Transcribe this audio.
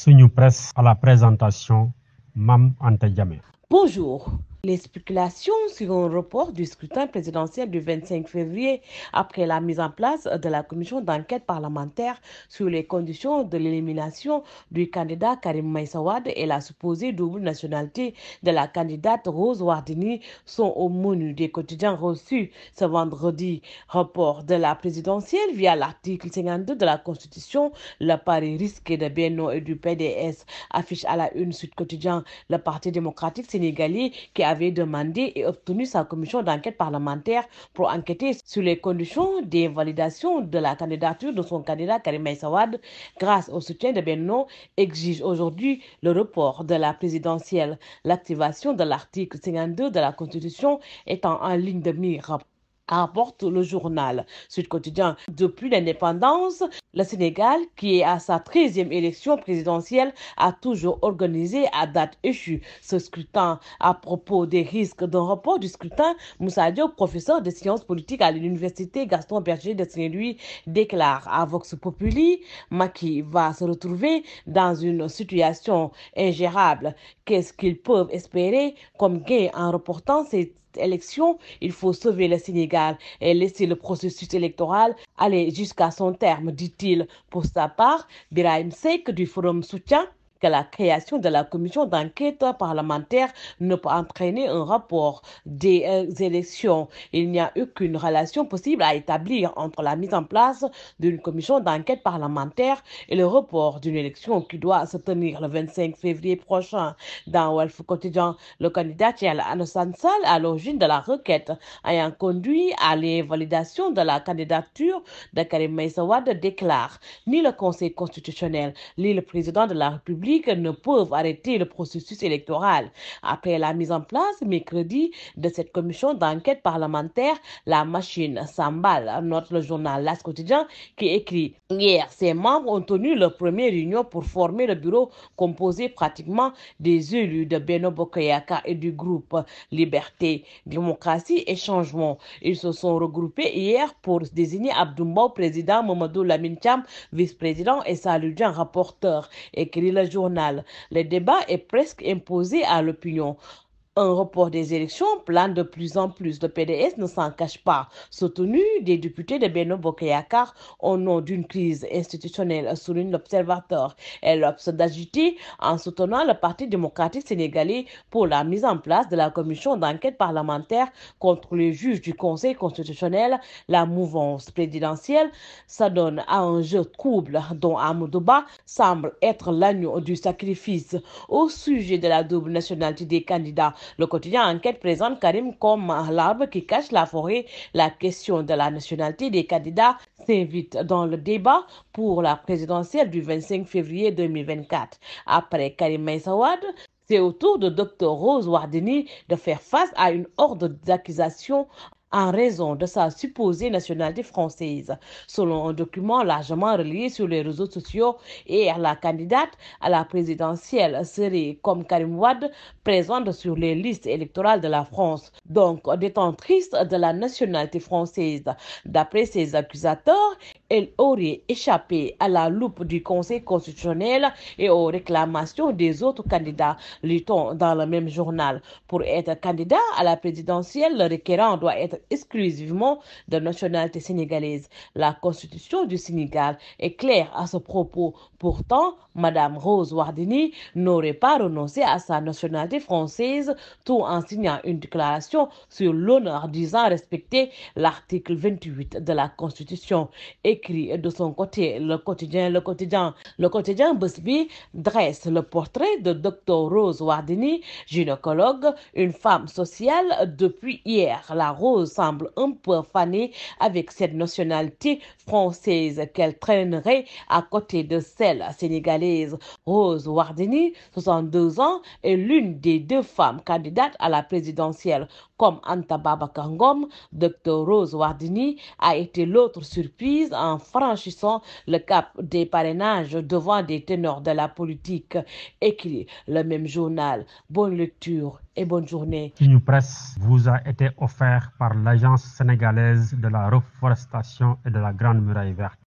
Sunyu Press à la présentation, Mme Antejame. Bonjour. Les spéculations sur un report du scrutin présidentiel du 25 février après la mise en place de la commission d'enquête parlementaire sur les conditions de l'élimination du candidat Karim Maïsawad et la supposée double nationalité de la candidate Rose Wardini sont au menu des quotidiens reçus ce vendredi. Report de la présidentielle via l'article 52 de la Constitution, le pari risqué de Beno et du PDS affiche à la une Sud Quotidien le Parti démocratique sénégalais qui a avait demandé et obtenu sa commission d'enquête parlementaire pour enquêter sur les conditions des validations de la candidature de son candidat Karim Sawad grâce au soutien de Benno exige aujourd'hui le report de la présidentielle, l'activation de l'article 52 de la Constitution étant en ligne de mire apporte le journal Sud Quotidien. Depuis l'indépendance, le Sénégal, qui est à sa 13e élection présidentielle, a toujours organisé à date échue ce scrutin. À propos des risques d'un report du scrutin, Moussa Diop, professeur de sciences politiques à l'université Gaston Berger de Saint-Louis, déclare à Vox Populi, Maki va se retrouver dans une situation ingérable. Qu'est-ce qu'ils peuvent espérer comme gain en reportant ces élection. Il faut sauver le Sénégal et laisser le processus électoral aller jusqu'à son terme, dit-il. Pour sa part, Biraim du Forum Soutien que la création de la commission d'enquête parlementaire ne peut entraîner un rapport des euh, élections. Il n'y a eu qu'une relation possible à établir entre la mise en place d'une commission d'enquête parlementaire et le report d'une élection qui doit se tenir le 25 février prochain. Dans Wolf Quotidien, le candidat Thiel Anosansal, à l'origine de la requête ayant conduit à l'invalidation de la candidature de Karim Maïsawad déclare ni le Conseil constitutionnel ni le président de la République ne peuvent arrêter le processus électoral. Après la mise en place mercredi de cette commission d'enquête parlementaire, la machine s'emballe, note le journal Las Quotidien qui écrit Hier, ses membres ont tenu leur première réunion pour former le bureau composé pratiquement des élus de Beno Bokayaka et du groupe Liberté, Démocratie et Changement. Ils se sont regroupés hier pour désigner Abdoumbo président, Mamadou lamincham vice-président et d'un rapporteur, écrit le journal le débat est presque imposé à l'opinion un report des élections plane de plus en plus. Le PDS ne s'en cache pas. Soutenu des députés de Beno Bokeyakar au nom d'une crise institutionnelle, souligne l'observateur. Elle observe d'agiter en soutenant le Parti démocratique sénégalais pour la mise en place de la commission d'enquête parlementaire contre les juges du Conseil constitutionnel. La mouvance présidentielle s'adonne à un jeu trouble dont Amoudouba semble être l'agneau du sacrifice. Au sujet de la double nationalité des candidats, le quotidien enquête présente Karim comme l'arbre qui cache la forêt. La question de la nationalité des candidats s'invite dans le débat pour la présidentielle du 25 février 2024. Après Karim Maïsawad, c'est au tour de Dr Rose Wardini de faire face à une horde d'accusations en raison de sa supposée nationalité française. Selon un document largement relié sur les réseaux sociaux et à la candidate à la présidentielle serait, comme Karim Wad, présente sur les listes électorales de la France, donc détentrice de la nationalité française. D'après ses accusateurs, elle aurait échappé à la loupe du Conseil constitutionnel et aux réclamations des autres candidats, lit dans le même journal. Pour être candidat à la présidentielle, le requérant doit être exclusivement de nationalité sénégalaise. La constitution du Sénégal est claire à ce propos. Pourtant, Madame Rose Wardini n'aurait pas renoncé à sa nationalité française tout en signant une déclaration sur l'honneur disant respecter l'article 28 de la Constitution. Écrit de son côté le quotidien Le Quotidien. Le quotidien Busby dresse le portrait de Dr Rose Wardini, gynécologue, une femme sociale depuis hier. La Rose semble un peu fanée avec cette nationalité française qu'elle traînerait à côté de celle sénégalaise. Rose Wardini, 62 ans, est l'une des deux femmes candidates à la présidentielle comme Anta Baba Kangom, Dr Rose Wardini a été l'autre surprise en franchissant le cap des parrainages devant des teneurs de la politique. Écrit le même journal. Bonne lecture et bonne journée. nous Presse vous a été offert par l'Agence sénégalaise de la reforestation et de la Grande Muraille Verte.